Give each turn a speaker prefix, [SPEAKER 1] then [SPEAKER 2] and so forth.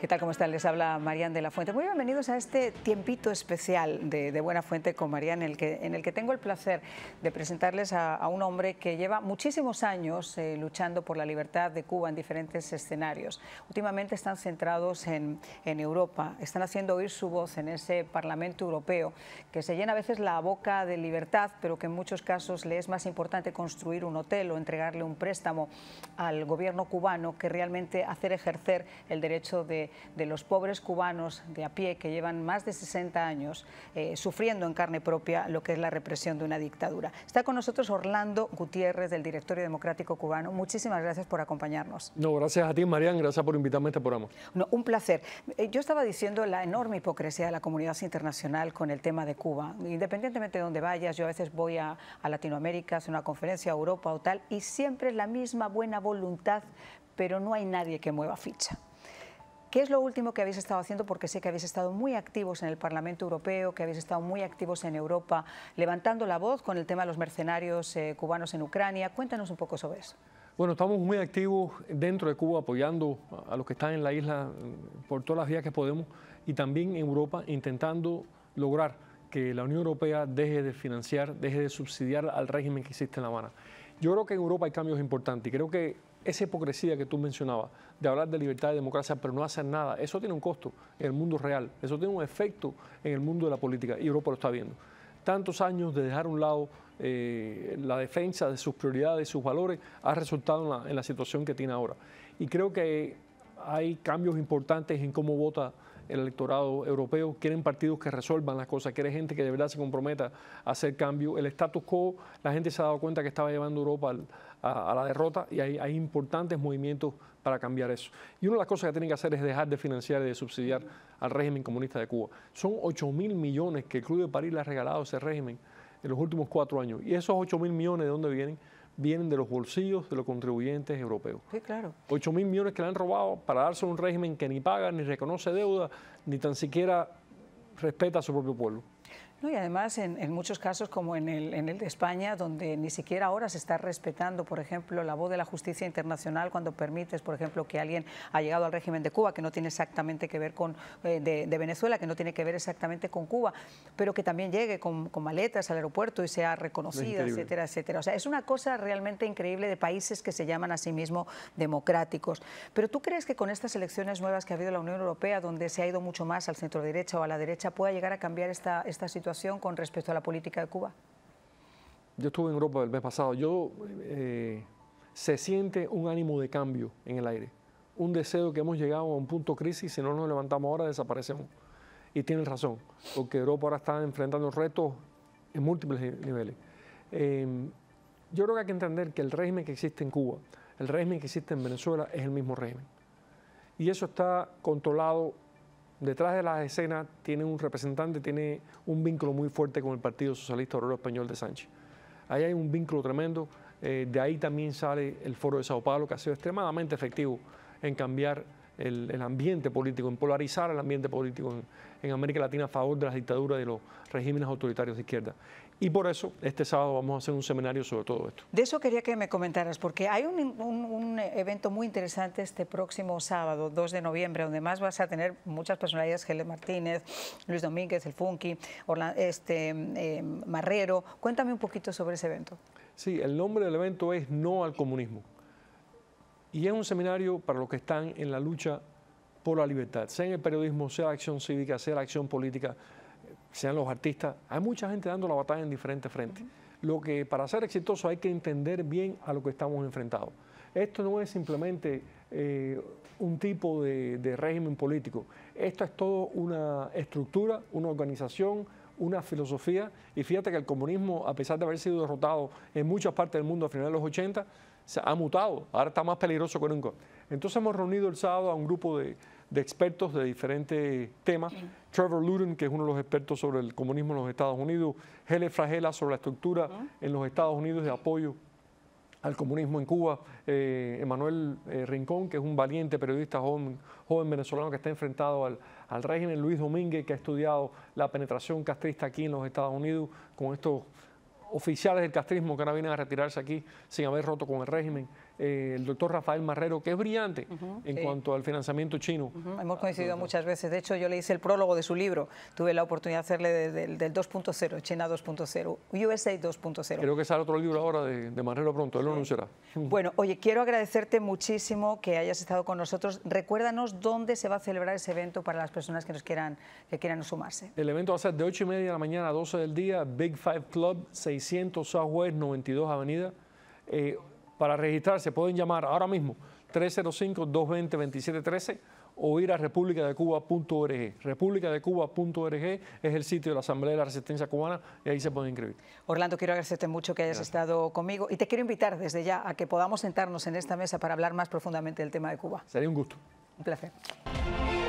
[SPEAKER 1] ¿Qué tal? ¿Cómo están? Les habla Marían de la Fuente. Muy bienvenidos a este tiempito especial de, Buena Fuente con Marían, en el, que, en el que tengo el placer de presentarles a, un hombre que lleva muchísimos años eh, luchando por la libertad de Cuba en diferentes escenarios. Últimamente están centrados en Europa, están haciendo oír su voz en ese Parlamento Europeo, que se llena a veces la boca de libertad, pero que en muchos casos le es más importante construir un hotel o entregarle un préstamo al gobierno cubano que realmente hacer ejercer el derecho de de, los pobres cubanos de a pie que llevan más de 60 años eh, sufriendo en carne propia lo que es la represión de una dictadura. Está con nosotros Orlando Gutiérrez del Directorio Democrático Cubano. Muchísimas gracias por acompañarnos.
[SPEAKER 2] No, gracias a ti, Marian. Gracias por invitarme a este programa.
[SPEAKER 1] un placer. Eh, yo estaba diciendo la enorme hipocresía de la comunidad internacional con el tema de Cuba. Independientemente de dónde vayas, yo a veces voy a, Latinoamérica, a una conferencia, a Europa o tal, y siempre es la misma buena voluntad, pero no hay nadie que mueva ficha. ¿Qué es lo último que habéis estado haciendo? Porque sé que habéis estado muy activos en el Parlamento Europeo, que habéis estado muy activos en Europa, levantando la voz con el tema de los mercenarios eh, cubanos en Ucrania. Cuéntanos un poco sobre eso.
[SPEAKER 2] Bueno, estamos muy activos dentro de Cuba apoyando a los que están en la isla por todas las vías que podemos y también en Europa intentando lograr que la Unión Europea deje de financiar, deje de subsidiar al régimen que existe en La Habana. Yo creo que en Europa hay cambios importantes y creo que esa hipocresía que tú mencionabas, de hablar de libertad y democracia, pero no hacer nada, eso tiene un costo en el mundo real, eso tiene un efecto en el mundo de la política y Europa lo está viendo. Tantos años de dejar a un lado eh, la defensa de sus prioridades, sus valores, ha resultado en la, en la situación que tiene ahora. Y creo que hay cambios importantes en cómo vota el electorado europeo, quieren partidos que resuelvan las cosas, quieren gente que de verdad se comprometa a hacer cambio. El status quo, la gente se ha dado cuenta que estaba llevando Europa a, la derrota y hay, hay, importantes movimientos para cambiar eso. Y una de las cosas que tienen que hacer es dejar de financiar y de subsidiar al régimen comunista de Cuba. Son 8 mil millones que el Club de París le ha regalado a ese régimen en los últimos cuatro años. ¿Y esos 8 mil millones de dónde vienen? vienen de los bolsillos de los contribuyentes europeos. Sí, claro. 8 mil millones que le han robado para darse un régimen que ni paga, ni reconoce deuda, ni tan siquiera respeta a su propio pueblo.
[SPEAKER 1] No, y además, en, muchos casos, como en el, de España, donde ni siquiera ahora se está respetando, por ejemplo, la voz de la justicia internacional cuando permites, por ejemplo, que alguien ha llegado al régimen de Cuba, que no tiene exactamente que ver con eh, de, Venezuela, que no tiene que ver exactamente con Cuba, pero que también llegue con, maletas al aeropuerto y sea reconocida, etcétera, etcétera. O sea, es una cosa realmente increíble de países que se llaman a sí mismos democráticos. Pero ¿tú crees que con estas elecciones nuevas que ha habido en la Unión Europea, donde se ha ido mucho más al centro derecha o a la derecha, pueda llegar a cambiar esta, esta situación con respecto a la política de Cuba?
[SPEAKER 2] Yo estuve en Europa el mes pasado. Yo, eh, se siente un ánimo de cambio en el aire, un deseo que hemos llegado a un punto crisis, si no nos levantamos ahora desaparecemos. Y tienen razón, porque Europa ahora está enfrentando retos en múltiples niveles. Em, yo creo que hay que entender que el régimen que existe en Cuba, el régimen que existe en Venezuela es el mismo régimen. Y eso está controlado detrás de las escenas tiene un representante, tiene un vínculo muy fuerte con el Partido Socialista Obrero Español de Sánchez. Ahí hay un vínculo tremendo, eh, de ahí también sale el Foro de Sao Paulo, que ha sido extremadamente efectivo en cambiar el, ambiente político, en polarizar el ambiente político en, en, América Latina a favor de las dictaduras de los regímenes autoritarios de izquierda. Y por eso este sábado vamos a hacer un seminario sobre todo esto.
[SPEAKER 1] De eso quería que me comentaras, porque hay un, evento muy interesante este próximo sábado, 2 de noviembre, donde más vas a tener muchas personalidades, Helen Martínez, Luis Domínguez, el Funky, este, em, Marrero. Cuéntame un poquito sobre ese evento.
[SPEAKER 2] Sí, el nombre del evento es No al Comunismo. Y es un seminario para los que están en la lucha por la libertad, sea en el periodismo, sea la acción cívica, sea la acción política, sean los artistas. Hay mucha gente dando la batalla en diferentes frentes. Lo que para ser exitoso hay que entender bien a lo que estamos enfrentados. Esto no es simplemente eh, un tipo de, régimen político. Esto es todo una estructura, una organización, una filosofía. Y fíjate que el comunismo, a pesar de haber sido derrotado en muchas partes del mundo a finales de los 80, se ha mutado. Ahora está más peligroso que nunca. Entonces hemos reunido el sábado a un grupo de, de expertos de diferentes temas. Trevor Luden, que es uno de los expertos sobre el comunismo en los Estados Unidos, Hele Fragela sobre la estructura en los Estados Unidos de apoyo al comunismo en Cuba, eh, Emanuel eh, Rincón, que es un valiente periodista joven, venezolano que está enfrentado al, al, régimen, Luis Domínguez, que ha estudiado la penetración castrista aquí en los Estados Unidos, con estos oficiales del castrismo que ahora vienen a retirarse aquí sin haber roto con el régimen, eh, el doctor Rafael Marrero, que es brillante en cuanto al financiamiento chino.
[SPEAKER 1] Hemos coincidido muchas veces. De hecho, yo le hice el prólogo de su libro. Tuve la oportunidad de hacerle del 2.0, China 2.0, USA 2.0. Creo
[SPEAKER 2] que sale otro libro ahora de, Marrero pronto, él lo anunciará.
[SPEAKER 1] Bueno, oye, quiero agradecerte muchísimo que hayas estado con nosotros. Recuérdanos dónde se va a celebrar ese evento para las personas que nos quieran, que quieran sumarse.
[SPEAKER 2] El evento va a ser de 8 y media de la mañana a 12 del día, Big Five Club, 600 Southwest, 92 Avenida. Eh, para registrarse pueden llamar ahora mismo 305-220-2713 o ir a republicadecuba.org. Republicadecuba.org es el sitio de la Asamblea de la Resistencia Cubana y ahí se pueden inscribir.
[SPEAKER 1] Orlando, quiero agradecerte mucho que hayas estado conmigo y te quiero invitar desde ya a que podamos sentarnos en esta mesa para hablar más profundamente del tema de Cuba. Sería un gusto. Un placer.